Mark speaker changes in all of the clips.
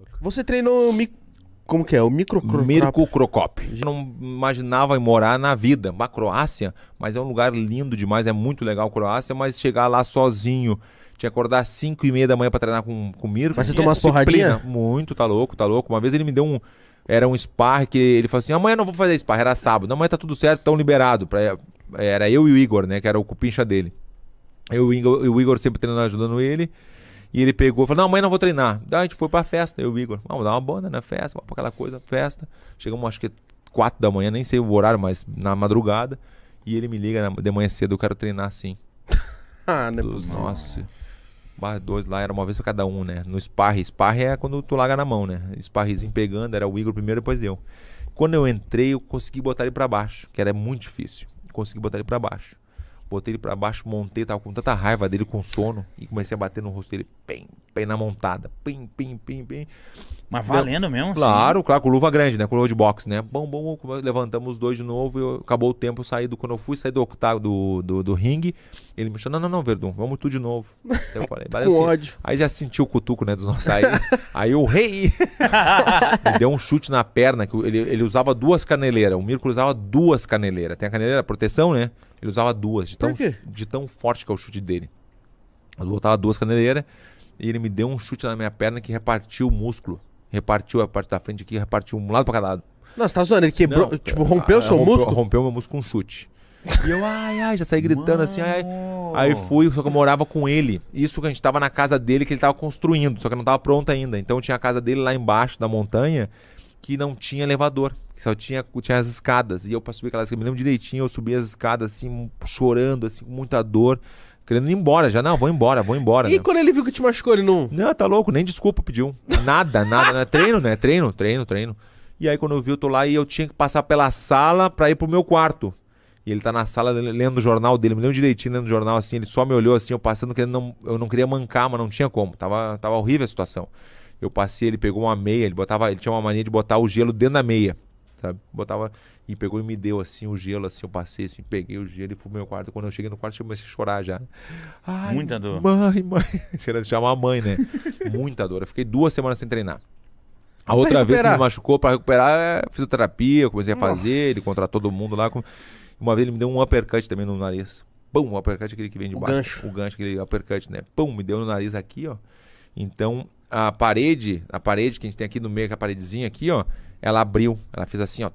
Speaker 1: louco. Você treinou mic... Como que é? O microcrocop. Eu não imaginava morar na vida. na Croácia, mas é um lugar lindo demais, é muito legal a Croácia, mas chegar lá sozinho, tinha que acordar às 5 e meia da manhã pra treinar com, com o Mirko. Mas você tomou uma é porradinhas? Muito, tá louco, tá louco. Uma vez ele me deu um... Era um spa que ele falou assim, amanhã não vou fazer spa, era sábado. Amanhã tá tudo certo, tão liberado. É, era eu e o Igor, né, que era o cupincha dele. Eu e o Igor sempre treinando, ajudando ele. E ele pegou falou: Não, amanhã não vou treinar. Daí a gente foi pra festa, eu e o Igor. Vamos dar uma banda na né? festa, vamos pra aquela coisa, festa. Chegamos, acho que 4 da manhã, nem sei o horário, mas na madrugada. E ele me liga de manhã cedo: Eu quero treinar assim. ah, não é possível. Nossa. bar dois lá era uma vez pra cada um, né? No sparre. Sparre é quando tu larga na mão, né? Sparrezinho pegando, era o Igor primeiro, depois eu. Quando eu entrei, eu consegui botar ele para baixo, que era muito difícil. Consegui botar ele para baixo. Botei ele pra baixo, montei, tava com tanta raiva dele, com sono. E comecei a bater no rosto dele, bem bem na montada. Pim, pim, pim, pim. Mas valendo Deu... mesmo? Assim, né? Claro, assim. claro, com luva grande, né? Com luva de boxe, né? Bom, bom, bom. Levantamos os dois de novo e eu... acabou o tempo, eu saí do... Quando eu fui sair do octágono do, do, do ringue, ele me chamou, não, não, não, Verdun, vamos tudo de novo. eu falei, assim. ódio. Aí já senti o cutuco, né, dos nossos aí. aí o rei deu um chute na perna, que ele, ele usava duas caneleiras. O Mirko usava duas caneleiras. Tem a caneleira, proteção, né? Ele usava duas, de tão, de tão forte que é o chute dele. Eu botava duas caneleiras e ele me deu um chute na minha perna que repartiu o músculo. Repartiu a parte da frente aqui, repartiu um lado pra cada lado. Nossa, tá zoando, ele quebrou, Não, tipo, rompeu o ah, seu rompeu, músculo? Rompeu meu músculo com um chute. E eu, ai, ai, já saí gritando assim, Mano. assim, ai. Aí fui, só que eu morava com ele. Isso que a gente tava na casa dele que ele tava construindo, só que não tava pronto ainda. Então tinha a casa dele lá embaixo da montanha que não tinha elevador, que só tinha, tinha as escadas. E eu para subir aquelas escadas, me lembro direitinho, eu subi as escadas assim, chorando, assim, com muita dor, querendo ir embora. Já, não, vou embora, vou embora. E né? quando ele viu que te machucou, ele não. Não, tá louco, nem desculpa pediu. Nada, nada, né? Treino, né? Treino, treino, treino. E aí quando eu vi, eu tô lá e eu tinha que passar pela sala pra ir pro meu quarto. E ele tá na sala lendo o jornal dele, me lembro direitinho lendo o jornal assim, ele só me olhou assim, eu passando, querendo não, eu não queria mancar, mas não tinha como. Tava, tava horrível a situação. Eu passei, ele pegou uma meia, ele botava, ele tinha uma mania de botar o gelo dentro da meia, sabe? Botava e pegou e me deu assim o gelo, assim, eu passei assim, peguei o gelo e fui pro meu quarto. Quando eu cheguei no quarto, eu comecei a chorar já. Ai, Muita dor. Mãe, mãe. Querendo chamar a mãe, né? Muita dor. Eu fiquei duas semanas sem treinar.
Speaker 2: A outra vez que me
Speaker 1: machucou para recuperar, é fisioterapia, eu comecei a fazer, Nossa. ele contratou todo mundo lá. Uma vez ele me deu um uppercut também no nariz. Pum, o um uppercut é aquele que vem de o baixo. Gancho. O gancho, aquele uppercut, né? Pum, me deu no nariz aqui, ó. Então, a parede, a parede que a gente tem aqui no meio, que a paredezinha aqui, ó, ela abriu, ela fez assim, ó,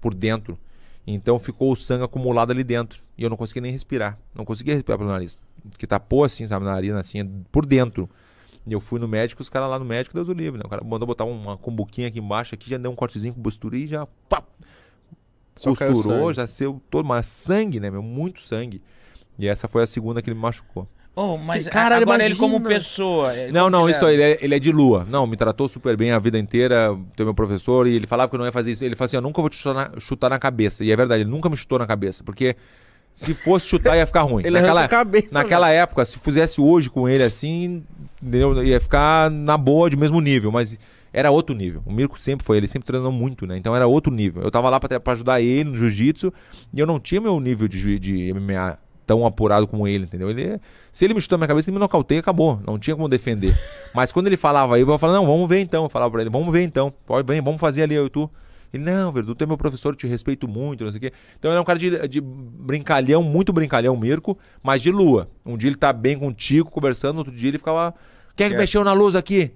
Speaker 1: por dentro. Então ficou o sangue acumulado ali dentro. E eu não consegui nem respirar. Não conseguia respirar pelo nariz. Que tapou assim, sabe, na narina, assim, por dentro. E eu fui no médico, os caras lá no médico, Deus o livre, né? O cara mandou botar uma cumbuquinha aqui embaixo, aqui, já deu um cortezinho com bisturi e já. Pá,
Speaker 2: costurou, já
Speaker 1: saiu todo, mas sangue, né, meu? Muito sangue. E essa foi a segunda que ele me machucou. Oh, mas Cara, agora imagina. ele como pessoa. Ele não, como não, isso aí, ele, é, ele é de lua. Não, me tratou super bem a vida inteira, Tem meu professor, e ele falava que eu não ia fazer isso. Ele falou assim: eu nunca vou te chutar na, chutar na cabeça. E é verdade, ele nunca me chutou na cabeça, porque se fosse chutar ia ficar ruim. ele naquela cabeça, naquela né? época, se fizesse hoje com ele assim, entendeu? ia ficar na boa, de mesmo nível, mas era outro nível. O Mirko sempre foi, ele sempre treinou muito, né? Então era outro nível. Eu tava lá para ajudar ele no jiu-jitsu e eu não tinha meu nível de, de MMA tão apurado como ele, entendeu? Ele, se ele me chutou na minha cabeça, ele me nocauteia e acabou. Não tinha como defender. Mas quando ele falava aí, eu falava, não, vamos ver então. Eu falava pra ele, vamos ver então. Pode bem, vamos fazer ali, eu e tu. Ele, não, Verdu, tu é meu professor, eu te respeito muito, não sei o quê. Então ele é um cara de, de brincalhão, muito brincalhão, Mirko, mas de lua. Um dia ele tá bem contigo, conversando, outro dia ele ficava. Quem é que é. mexeu na luz aqui?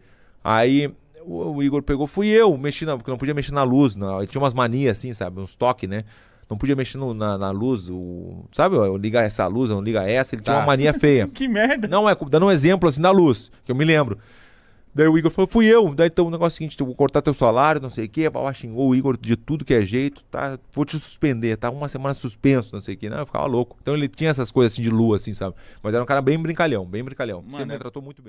Speaker 1: Aí o, o, Igor pegou, fui eu, mexi na, porque não podia mexer na luz. Não, ele tinha umas manias assim, sabe? Uns toques, né? Não podia mexer no, na, na, luz, o, sabe? Eu ligar essa luz, eu não liga essa, ele tá. tinha uma tá. mania feia. que merda! Não é, dando um exemplo assim da luz, que eu me lembro. Daí o Igor falou, fui eu. Daí então o negócio é o seguinte, vou cortar teu salário, não sei o quê. Papai xingou o Igor de tudo que é jeito, tá? Vou te suspender, tá? Uma semana suspenso, não sei o quê. Não, né? eu ficava louco. Então ele tinha essas coisas assim de lua, assim, sabe? Mas era um cara bem brincalhão, bem brincalhão. Mano, ele é me tratou muito bem.